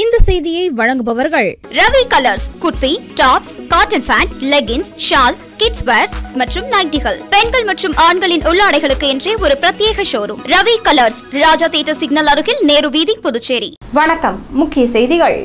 இந்த செய்தியை வழங்குபவர்கள் Ravi colours kurti tops cotton pant leggings shawl kids wears மற்றும் நைட்டிகள் பெண்கள் மற்றும் ஆண்களின் உள்ளாடைகளுக்கு என்றே ஒரு பிரத்யேக showroom Ravi colours Raja theatre signal அருகில் நேரு வீதி புதுச்சேரி வணக்கம் முக்கிய செய்திகள்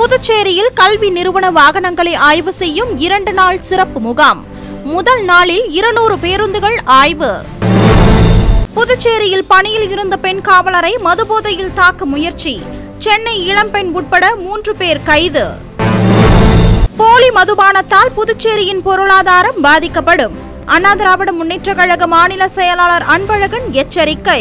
புதுச்சேரியில் கல்வி நிறுவன வாகனங்களை ஆய்வு செய்யும் இரண்டு நாள் சிறப்பு முகாம் முதல் நாளில் இருநூறு பேருந்துகள் ஆய்வு புதுச்சேரியில் பணியில் இருந்த பெண் காவலரை மதுபோதையில் தாக்க முயற்சி சென்னை இளம்பெண் உட்பட மூன்று பேர் கைது போலி மதுபானத்தால் புதுச்சேரியின் பொருளாதாரம் பாதிக்கப்படும் அண்ணா திராவிட முன்னேற்ற கழக மாநில செயலாளர் அன்பழகன் எச்சரிக்கை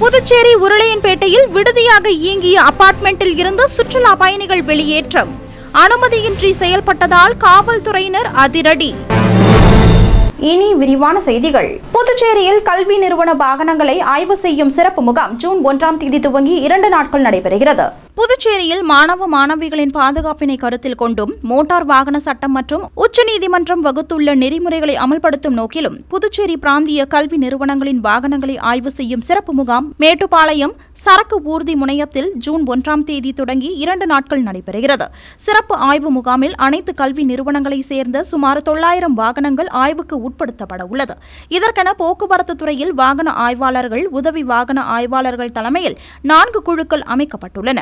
புதுச்சேரி உருளையன்பேட்டையில் விடுதியாக இயங்கிய அபார்ட்மெண்ட்டில் இருந்து சுற்றுலா பயணிகள் வெளியேற்றம் அனுமதியின்றி செயல்பட்டதால் காவல்துறையினர் அதிரடி இனி விரிவான செய்திகள் புதுச்சேரியில் கல்வி நிறுவன வாகனங்களை ஆய்வு செய்யும் சிறப்பு முகாம் ஜூன் ஒன்றாம் தேதி துவங்கி இரண்டு நாட்கள் நடைபெறுகிறது புதுச்சேரியில் மாணவ மாணவிகளின் பாதுகாப்பினை கருத்தில் கொண்டும் மோட்டார் வாகன சட்டம் மற்றும் உச்சநீதிமன்றம் வகுத்துள்ள நெறிமுறைகளை அமல்படுத்தும் நோக்கிலும் புதுச்சேரி பிராந்திய கல்வி நிறுவனங்களின் வாகனங்களை ஆய்வு செய்யும் சிறப்பு முகாம் மேட்டுப்பாளையம் சரக்கு ஊர்தி முனையத்தில் ஜூன் ஒன்றாம் தேதி தொடங்கி இரண்டு நாட்கள் நடைபெறுகிறது சிறப்பு ஆய்வு முகாமில் அனைத்து கல்வி நிறுவனங்களை சேர்ந்த சுமார் தொள்ளாயிரம் வாகனங்கள் ஆய்வுக்கு உட்படுத்தப்பட உள்ளது இதற்கென போக்குவரத்து துறையில் வாகன ஆய்வாளர்கள் உதவி வாகன ஆய்வாளர்கள் தலைமையில் நான்கு குழுக்கள் அமைக்கப்பட்டுள்ளன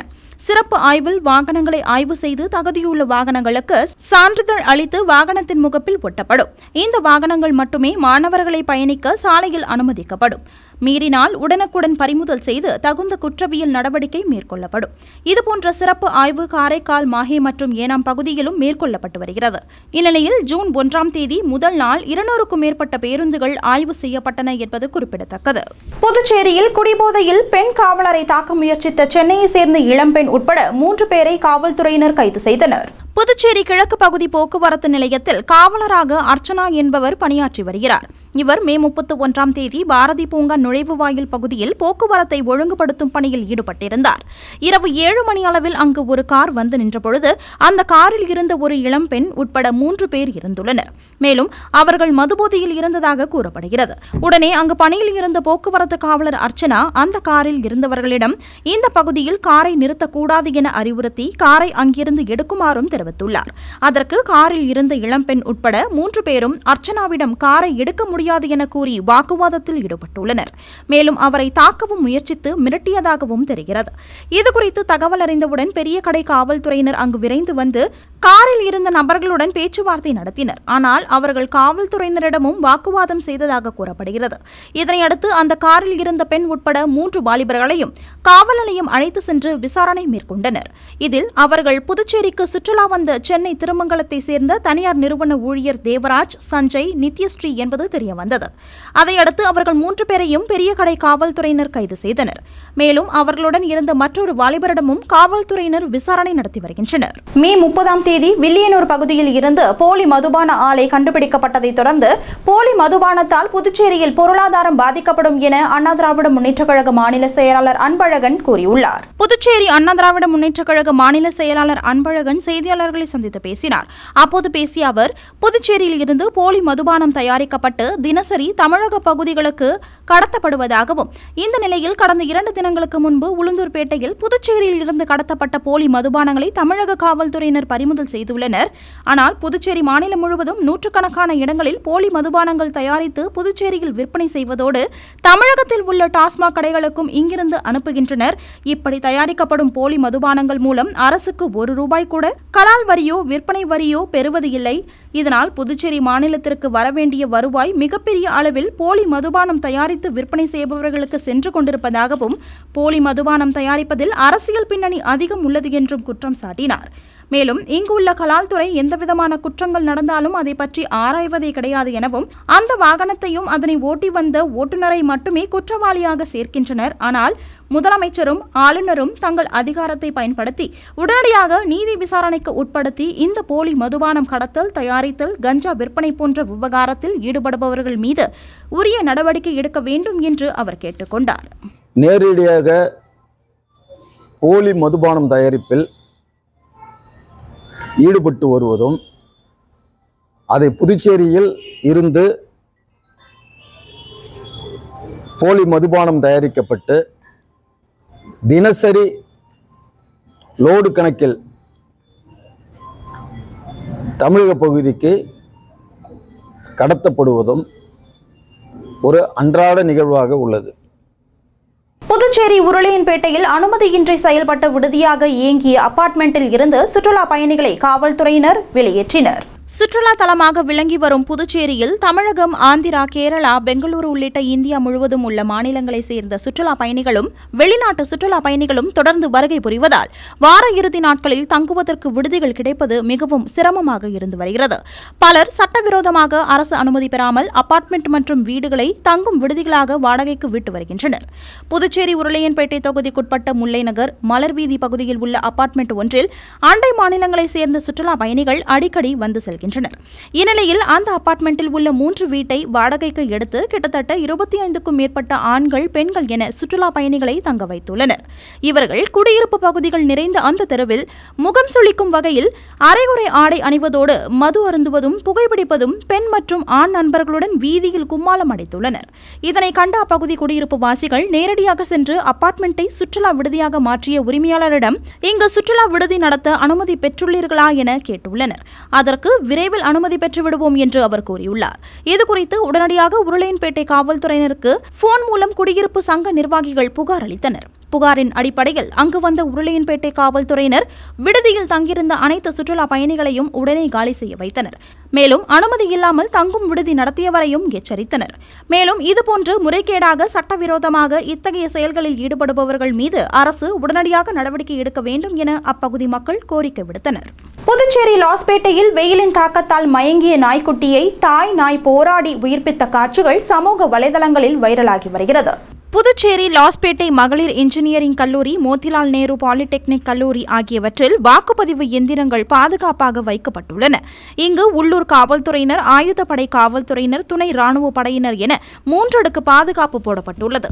சிறப்பு ஆய்வில் வாகனங்களை ஆய்வு செய்து தகுதியுள்ள வாகனங்களுக்கு சான்றிதழ் அளித்து வாகனத்தின் முகப்பில் ஒட்டப்படும் இந்த வாகனங்கள் மட்டுமே மாணவர்களை பயணிக்க சாலையில் அனுமதிக்கப்படும் மீறினால் உடனுக்குடன் பறிமுதல் செய்து தகுந்த குற்றவியல் நடவடிக்கை மேற்கொள்ளப்படும் இதுபோன்ற சிறப்பு ஆய்வு காரைக்கால் மாஹே மற்றும் ஏனாம் பகுதியிலும் மேற்கொள்ளப்பட்டு வருகிறது இந்நிலையில் ஜூன் ஒன்றாம் தேதி முதல் நாள் இருநூறுக்கும் மேற்பட்ட பேருந்துகள் ஆய்வு செய்யப்பட்டன என்பது குறிப்பிடத்தக்கது புதுச்சேரியில் குடிபோதையில் பெண் காவலரை தாக்க முயற்சித்த சென்னையை சேர்ந்த இளம்பெண் உட்பட மூன்று பேரை காவல்துறையினர் கைது செய்தனர் புதுச்சேரி கிழக்கு பகுதி போக்குவரத்து நிலையத்தில் காவலராக அர்ச்சனா என்பவர் பணியாற்றி வருகிறார் இவர் மே முப்பத்தி ஒன்றாம் தேதி பாரதி பூங்கா நுழைவு வாயில் பகுதியில் போக்குவரத்தை ஒழுங்குபடுத்தும் பணியில் ஈடுபட்டிருந்தார் இரவு ஏழு மணி அளவில் அங்கு ஒரு கார் வந்து நின்றபொழுது அந்த காரில் இருந்த ஒரு இளம்பெண் உட்பட மூன்று பேர் இருந்துள்ளனர் மேலும் அவர்கள் மதுபோதையில் இருந்ததாக கூறப்படுகிறது உடனே அங்கு பணியில் இருந்த போக்குவரத்து காவலர் அர்ச்சனா அந்த காரில் இருந்தவர்களிடம் இந்த பகுதியில் காரை நிறுத்தக்கூடாது என அறிவுறுத்தி காரை அங்கிருந்து எடுக்குமாறும் தெரிவித்துள்ளார் அதற்கு காரில் இருந்த இளம்பெண் உட்பட மூன்று பேரும் அர்ச்சனாவிடம் காரை எடுக்க முடியாது என கூறி வாக்குவாதத்தில் ஈடுபட்டுள்ளனர் மேலும் அவரை தாக்கவும் முயற்சித்து மிரட்டியதாகவும் தெரிகிறது இதுகுறித்து தகவல் அறிந்தவுடன் பெரிய கடை காவல்துறையினர் அங்கு விரைந்து வந்து காரில் இருந்த நபர்களுடன் பேச்சுவார்த்தை நடத்தினர் ஆனால் அவர்கள் காவல்துறையினரிடமும் வாக்குவாதம் செய்ததாக கூறப்படுகிறது இதனையடுத்து அந்த காரில் இருந்த பெண் உட்பட மூன்று வாலிபர்களையும் காவல் நிலையம் அழைத்து சென்று விசாரணை மேற்கொண்டனர் இதில் அவர்கள் புதுச்சேரிக்கு சுற்றுலா வந்த சென்னை திருமங்கலத்தை சேர்ந்த தனியார் நிறுவன ஊழியர் தேவராஜ் சஞ்சய் நித்யஸ்ரீ என்பது தெரியவந்தது அதையடுத்து அவர்கள் மூன்று பேரையும் பெரிய கடை காவல்துறையினர் கைது செய்தனர் மேலும் அவர்களுடன் இருந்த மற்றொரு வாலிபரிடமும் காவல்துறையினர் விசாரணை நடத்தி வருகின்றனர் மே முப்பதாம் தேதி வில்லியனூர் பகுதியில் இருந்து போலி மதுபான ஆலை கண்டுபிடிக்கப்பட்டதை தொடர்ந்து போலி மதுபானத்தால் புதுச்சேரியில் பொருளாதாரம் பாதிக்கப்படும் என அண்ணா திராவிட முன்னேற்ற கழக மாநில செயலாளர் அன்பழகன் கூறியுள்ளார் புதுச்சேரி அண்ணா திராவிட முன்னேற்ற கழக மாநில செயலாளர் அன்பழகன் செய்தியாளர்களை சந்தித்து பேசினார் அப்போது பேசிய அவர் புதுச்சேரியில் இருந்து போலி மதுபானம் தயாரிக்கப்பட்டு தினசரி தமிழக பகுதிகளுக்கு கடத்தப்படுவதாகவும் இந்த நிலையில் கடந்த இரண்டு தினங்களுக்கு முன்பு உளுந்தூர்பேட்டையில் புதுச்சேரியில் இருந்து கடத்தப்பட்ட போலி மதுபானங்களை தமிழக காவல்துறையினர் பறிமுதல் செய்துள்ளனர் ஆனால் புதுச்சேரி மாநிலம் முழுவதும் நூற்று நூற்றுக்கணக்கான இடங்களில் போலி மதுபானங்கள் தயாரித்து புதுச்சேரியில் விற்பனை செய்வதோடு தமிழகத்தில் உள்ள டாஸ்மாக் கடைகளுக்கும் இங்கிருந்து அனுப்புகின்றனர் இப்படி தயாரிக்கப்படும் போலி மதுபானங்கள் மூலம் அரசுக்கு ஒரு ரூபாய் கூட கலால் வரியோ விற்பனை வரியோ பெறுவது இல்லை இதனால் புதுச்சேரி மாநிலத்திற்கு வரவேண்டிய வருவாய் மிகப்பெரிய அளவில் போலி மதுபானம் தயாரித்து விற்பனை செய்பவர்களுக்கு சென்று கொண்டிருப்பதாகவும் போலி மதுபானம் தயாரிப்பதில் அரசியல் பின்னணி அதிகம் உள்ளது என்றும் குற்றம் சாட்டினார் மேலும் இங்கு உள்ள எந்த எந்தவிதமான குற்றங்கள் நடந்தாலும் அதை பற்றி ஆராய்வதே கிடையாது எனவும் அந்த வாகனத்தையும் அதனை ஓட்டி வந்த ஓட்டுநரை மட்டுமே குற்றவாளியாக சேர்க்கின்றனர் ஆனால் முதலமைச்சரும் ஆளுநரும் தங்கள் அதிகாரத்தை பயன்படுத்தி உடனடியாக நீதி விசாரணைக்கு உட்படுத்தி இந்த போலி மதுபானம் கடத்தல் தயாரித்தல் கஞ்சா விற்பனை போன்ற விவகாரத்தில் ஈடுபடுபவர்கள் மீது உரிய நடவடிக்கை எடுக்க வேண்டும் என்று அவர் கேட்டுக்கொண்டார் நேரடியாக போலி மதுபானம் தயாரிப்பில் ஈடுபட்டு வருவதும் அதை புதுச்சேரியில் இருந்து போலி மதுபானம் தயாரிக்கப்பட்டு தினசரி லோடு கணக்கில் தமிழக பகுதிக்கு கடத்தப்படுவதும் ஒரு அன்றாட நிகழ்வாக உள்ளது புதுச்சேரி உருளையன்பேட்டையில் அனுமதியின்றி செயல்பட்ட விடுதியாக இயங்கிய அபார்ட்மெண்ட்டில் இருந்து சுற்றுலா பயணிகளை காவல்துறையினர் வெளியேற்றினர் சுற்றுலா தலமாக விளங்கி வரும் புதுச்சேரியில் தமிழகம் ஆந்திரா கேரளா பெங்களூரு உள்ளிட்ட இந்தியா முழுவதும் உள்ள மாநிலங்களை சேர்ந்த சுற்றுலா பயணிகளும் வெளிநாட்டு சுற்றுலா பயணிகளும் தொடர்ந்து வருகை புரிவதால் வார இறுதி நாட்களில் தங்குவதற்கு விடுதிகள் கிடைப்பது மிகவும் சிரமமாக இருந்து வருகிறது பலர் சட்டவிரோதமாக அரசு அனுமதி பெறாமல் அபார்ட்மெண்ட் மற்றும் வீடுகளை தங்கும் விடுதிகளாக வாடகைக்கு விட்டு வருகின்றனர் புதுச்சேரி உருளையன்பேட்டை தொகுதிக்குட்பட்ட முல்லைநகர் மலர்வீதி பகுதியில் உள்ள அபார்ட்மெண்ட் ஒன்றில் அண்டை மாநிலங்களை சேர்ந்த சுற்றுலா பயணிகள் அடிக்கடி வந்து செல்கிறார் வருகின்றனர் இந்நிலையில் அந்த அபார்ட்மெண்டில் உள்ள மூன்று வீட்டை வாடகைக்கு எடுத்து கிட்டத்தட்ட இருபத்தி ஐந்துக்கும் மேற்பட்ட ஆண்கள் பெண்கள் என சுற்றுலா பயணிகளை தங்க வைத்துள்ளனர் இவர்கள் குடியிருப்பு பகுதிகள் நிறைந்த அந்த தெருவில் முகம் சுளிக்கும் வகையில் அரைகுறை ஆடை அணிவதோடு மது அருந்துவதும் புகைப்பிடிப்பதும் பெண் மற்றும் ஆண் நண்பர்களுடன் வீதியில் கும்மாலம் அடைத்துள்ளனர் இதனை கண்ட அப்பகுதி குடியிருப்பு வாசிகள் நேரடியாக சென்று அபார்ட்மெண்ட்டை சுற்றுலா விடுதியாக மாற்றிய உரிமையாளரிடம் இங்கு சுற்றுலா விடுதி நடத்த அனுமதி பெற்றுள்ளீர்களா என கேட்டுள்ளனர் அதற்கு விரைவில் அனுமதி பெற்று விடுவோம் என்று அவர் கூறியுள்ளார் இதுகுறித்து உடனடியாக உருளையன்பேட்டை காவல்துறையினருக்கு போன் மூலம் குடியிருப்பு சங்க நிர்வாகிகள் புகார் அளித்தனர் புகாரின் அடிப்படையில் அங்கு வந்த உருளையன்பேட்டை காவல்துறையினர் விடுதியில் தங்கியிருந்த அனைத்து சுற்றுலா பயணிகளையும் உடனே காலி செய்ய வைத்தனர் மேலும் அனுமதி இல்லாமல் தங்கும் விடுதி நடத்தியவரையும் எச்சரித்தனர் மேலும் இதுபோன்று முறைகேடாக சட்டவிரோதமாக இத்தகைய செயல்களில் ஈடுபடுபவர்கள் மீது அரசு உடனடியாக நடவடிக்கை எடுக்க வேண்டும் என அப்பகுதி மக்கள் கோரிக்கை விடுத்தனர் புதுச்சேரி லாஸ்பேட்டையில் வெயிலின் தாக்கத்தால் மயங்கிய நாய்க்குட்டியை தாய் நாய் போராடி உயிர்ப்பித்த காட்சிகள் சமூக வலைதளங்களில் வைரலாகி வருகிறது புதுச்சேரி லாஸ்பேட்டை மகளிர் இன்ஜினியரிங் கல்லூரி மோதிலால் நேரு பாலிடெக்னிக் கல்லூரி ஆகியவற்றில் வாக்குப்பதிவு எந்திரங்கள் பாதுகாப்பாக வைக்கப்பட்டுள்ளன இங்கு உள்ளூர் காவல்துறையினர் ஆயுதப்படை காவல்துறையினர் துணை ராணுவ படையினர் என மூன்றடுக்கு பாதுகாப்பு போடப்பட்டுள்ளது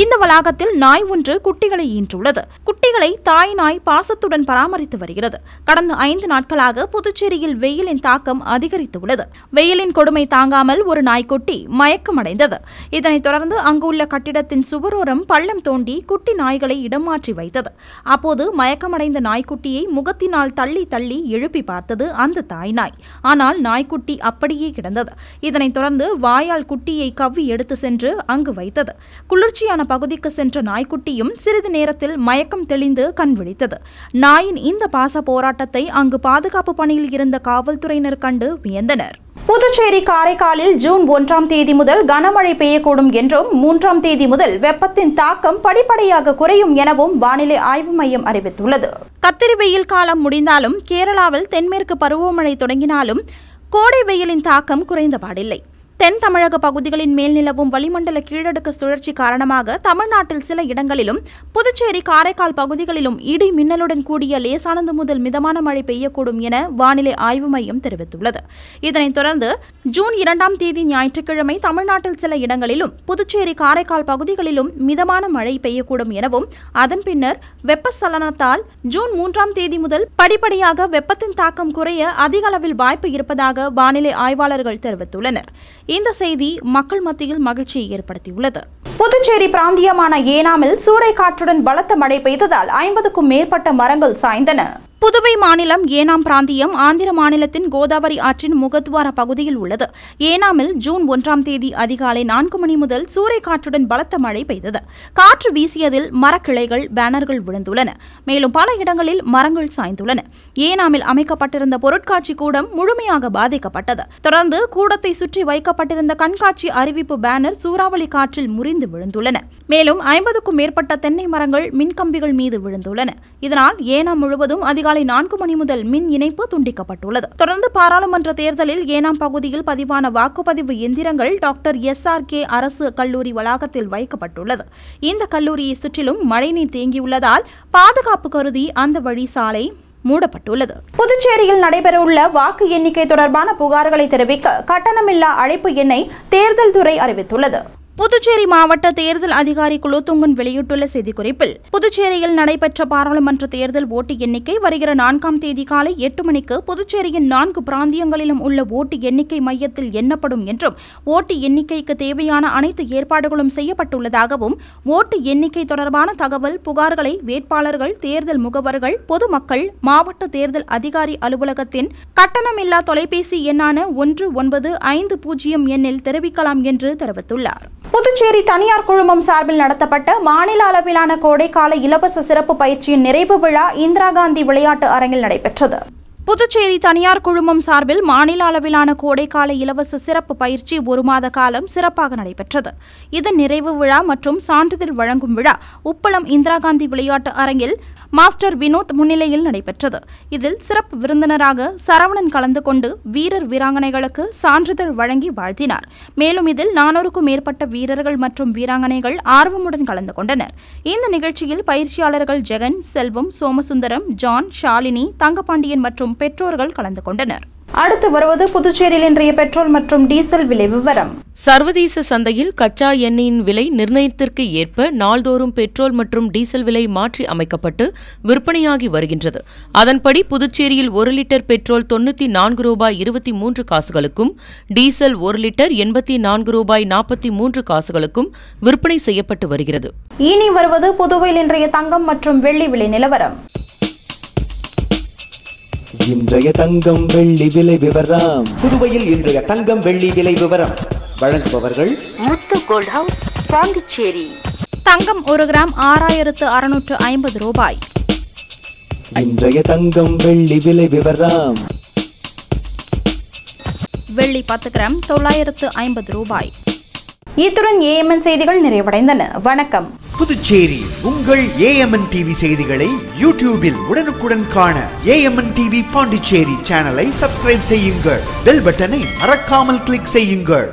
இந்த வளாகத்தில் நாய் ஒன்று குட்டிகளை ஈன்றுள்ளது குட்டிகளை தாய் நாய் பாசத்துடன் பராமரித்து வருகிறது கடந்த ஐந்து நாட்களாக புதுச்சேரியில் வெயிலின் தாக்கம் அதிகரித்துள்ளது வெயிலின் கொடுமை தாங்காமல் ஒரு நாய்க்குட்டி மயக்கமடைந்தது இதனைத் தொடர்ந்து அங்குள்ள கட்டிடத்தின் சுவரோரம் பள்ளம் தோண்டி குட்டி நாய்களை இடமாற்றி வைத்தது அப்போது மயக்கமடைந்த நாய்க்குட்டியை முகத்தினால் தள்ளி தள்ளி எழுப்பி பார்த்தது அந்த தாய் நாய் ஆனால் நாய்க்குட்டி அப்படியே கிடந்தது இதனைத் தொடர்ந்து வாயால் குட்டியை கவ்வி எடுத்து சென்று அங்கு வைத்தது குளிர்ச்சியான ஆபத்தான பகுதிக்கு சென்ற நாய்க்குட்டியும் சிறிது நேரத்தில் மயக்கம் தெளிந்து கண் விழித்தது நாயின் இந்த பாச போராட்டத்தை அங்கு பாதுகாப்பு பணியில் இருந்த காவல்துறையினர் கண்டு வியந்தனர் புதுச்சேரி காரைக்காலில் ஜூன் ஒன்றாம் தேதி முதல் கனமழை பெய்யக்கூடும் என்றும் மூன்றாம் தேதி முதல் வெப்பத்தின் தாக்கம் படிப்படியாக குறையும் எனவும் வானிலை ஆய்வு மையம் அறிவித்துள்ளது கத்திரி வெயில் காலம் முடிந்தாலும் கேரளாவில் தென்மேற்கு பருவமழை தொடங்கினாலும் கோடை வெயிலின் தாக்கம் குறைந்தபாடில்லை தென் தமிழக பகுதிகளின் மேல் நிலவும் வளிமண்டல கீழடுக்கு சுழற்சி காரணமாக தமிழ்நாட்டில் சில இடங்களிலும் புதுச்சேரி காரைக்கால் பகுதிகளிலும் இடி மின்னலுடன் கூடிய லேசானது முதல் மிதமான மழை பெய்யக்கூடும் என வானிலை ஆய்வு மையம் தெரிவித்துள்ளது இதனைத் தொடர்ந்து ஜூன் இரண்டாம் தேதி ஞாயிற்றுக்கிழமை தமிழ்நாட்டில் சில இடங்களிலும் புதுச்சேரி காரைக்கால் பகுதிகளிலும் மிதமான மழை பெய்யக்கூடும் எனவும் அதன் பின்னர் வெப்பசலனத்தால் ஜூன் மூன்றாம் தேதி முதல் படிப்படியாக வெப்பத்தின் தாக்கம் குறைய அதிக அளவில் வாய்ப்பு இருப்பதாக வானிலை ஆய்வாளர்கள் தெரிவித்துள்ளனர் இந்த செய்தி மக்கள் மத்தியில் மகிழ்ச்சியை ஏற்படுத்தியுள்ளது புதுச்சேரி பிராந்தியமான ஏனாமில் சூறைக்காற்றுடன் பலத்த மழை பெய்ததால் ஐம்பதுக்கும் மேற்பட்ட மரங்கள் சாய்ந்தன புதுவை மாநிலம் ஏனாம் பிராந்தியம் ஆந்திர மாநிலத்தின் கோதாவரி ஆற்றின் முகத்வார பகுதியில் உள்ளது ஏனாமில் ஜூன் ஒன்றாம் தேதி அதிகாலை நான்கு மணி முதல் சூறைக்காற்றுடன் பலத்த மழை பெய்தது காற்று வீசியதில் மரக்கிளைகள் பேனர்கள் விழுந்துள்ளன மேலும் பல இடங்களில் மரங்கள் சாய்ந்துள்ளன ஏனாமில் அமைக்கப்பட்டிருந்த பொருட்காட்சி கூடம் முழுமையாக பாதிக்கப்பட்டது தொடர்ந்து கூடத்தை சுற்றி வைக்கப்பட்டிருந்த கண்காட்சி அறிவிப்பு பேனர் சூறாவளி காற்றில் முறிந்து விழுந்துள்ளன மேலும் ஐம்பதுக்கும் மேற்பட்ட தென்னை மரங்கள் மின்கம்பிகள் மீது விழுந்துள்ளன இதனால் ஏனாம் முழுவதும் அதிகாலை நான்கு மணி முதல் மின் இணைப்பு துண்டிக்கப்பட்டுள்ளது தொடர்ந்து பாராளுமன்ற தேர்தலில் ஏனாம் பகுதியில் பதிவான வாக்குப்பதிவு எந்திரங்கள் டாக்டர் எஸ் ஆர் கே அரசு கல்லூரி வளாகத்தில் வைக்கப்பட்டுள்ளது இந்த கல்லூரியை சுற்றிலும் மழைநீர் தேங்கியுள்ளதால் பாதுகாப்பு கருதி அந்த வழி சாலை மூடப்பட்டுள்ளது புதுச்சேரியில் நடைபெறவுள்ள வாக்கு எண்ணிக்கை தொடர்பான புகார்களை தெரிவிக்க கட்டணமில்லா அழைப்பு எண்ணை தேர்தல் துறை அறிவித்துள்ளது புதுச்சேரி மாவட்ட தேர்தல் அதிகாரி குலோத்துங்கன் வெளியிட்டுள்ள செய்திக்குறிப்பில் புதுச்சேரியில் நடைபெற்ற பாராளுமன்ற தேர்தல் ஓட்டு எண்ணிக்கை வருகிற நான்காம் தேதி காலை எட்டு மணிக்கு புதுச்சேரியின் நான்கு பிராந்தியங்களிலும் உள்ள ஓட்டு எண்ணிக்கை மையத்தில் எண்ணப்படும் என்றும் ஓட்டு எண்ணிக்கைக்கு தேவையான அனைத்து ஏற்பாடுகளும் செய்யப்பட்டுள்ளதாகவும் ஓட்டு எண்ணிக்கை தொடர்பான தகவல் புகார்களை வேட்பாளர்கள் தேர்தல் முகவர்கள் பொதுமக்கள் மாவட்ட தேர்தல் அதிகாரி அலுவலகத்தின் கட்டணமில்லா தொலைபேசி எண்ணான ஒன்று ஒன்பது ஐந்து பூஜ்ஜியம் எண்ணில் தெரிவிக்கலாம் என்று தெரிவித்துள்ளார் புதுச்சேரி தனியார் குழுமம் சார்பில் நடத்தப்பட்ட மாநில அளவிலான கோடைக்கால இலவச சிறப்பு பயிற்சியின் நிறைவு விழா இந்திரா காந்தி விளையாட்டு அரங்கில் நடைபெற்றது புதுச்சேரி தனியார் குழுமம் சார்பில் மாநில அளவிலான கோடைக்கால இலவச சிறப்பு பயிற்சி ஒரு மாத காலம் சிறப்பாக நடைபெற்றது இதன் நிறைவு விழா மற்றும் சான்றிதழ் வழங்கும் விழா உப்பளம் இந்திரா காந்தி விளையாட்டு அரங்கில் மாஸ்டர் வினோத் முன்னிலையில் நடைபெற்றது இதில் சிறப்பு விருந்தினராக சரவணன் கலந்து கொண்டு வீரர் வீராங்கனைகளுக்கு சான்றிதழ் வழங்கி வாழ்த்தினார் மேலும் இதில் நானூறுக்கும் மேற்பட்ட வீரர்கள் மற்றும் வீராங்கனைகள் ஆர்வமுடன் கலந்து கொண்டனர் இந்த நிகழ்ச்சியில் பயிற்சியாளர்கள் ஜெகன் செல்வம் சோமசுந்தரம் ஜான் ஷாலினி தங்கபாண்டியன் மற்றும் பெற்றோர்கள் கலந்து கொண்டனர் அடுத்து வருவது புதுச்சேரியில் இன்றைய பெட்ரோல் மற்றும் டீசல் விலை விவரம் சர்வதேச சந்தையில் கச்சா எண்ணெயின் விலை நிர்ணயத்திற்கு ஏற்ப நாள்தோறும் பெட்ரோல் மற்றும் டீசல் விலை மாற்றி அமைக்கப்பட்டு விற்பனையாகி வருகின்றது அதன்படி புதுச்சேரியில் ஒரு லிட்டர் பெட்ரோல் தொண்ணூற்றி நான்கு ரூபாய் இருபத்தி மூன்று காசுகளுக்கும் டீசல் ஒரு லிட்டர் எண்பத்தி நான்கு ரூபாய் நாற்பத்தி மூன்று காசுகளுக்கும் விற்பனை செய்யப்பட்டு வருகிறது இனி வருவது புதுவையில் இன்றைய தங்கம் மற்றும் வெள்ளி விலை நிலவரம் இன்றைய தங்கம் வெள்ளி விலை விவரம் புதுவையில் இன்றைய தங்கம் வெள்ளி விலை விவரம் வழங்குபவர்கள் முத்து கோல்ட் ஹவுஸ் பாண்டிச்சேரி தங்கம் ஒரு கிராம் ஆறாயிரத்து அறுநூற்று ஐம்பது ரூபாய் இன்றைய தங்கம் வெள்ளி விலை விவரம் வெள்ளி பத்து கிராம் தொள்ளாயிரத்து ஐம்பது ரூபாய் இத்துடன் ஏஎம்என் செய்திகள் நிறைவடைந்தன வணக்கம் புதுச்சேரி உங்கள் ஏஎம்என் டிவி செய்திகளை யூடியூபில் உடனுக்குடன் காண ஏஎம்என் டிவி பாண்டிச்சேரி சேனலை சப்ஸ்கிரைப் செய்யுங்கள் பெல் பட்டனை மறக்காமல் கிளிக் செய்யுங்கள்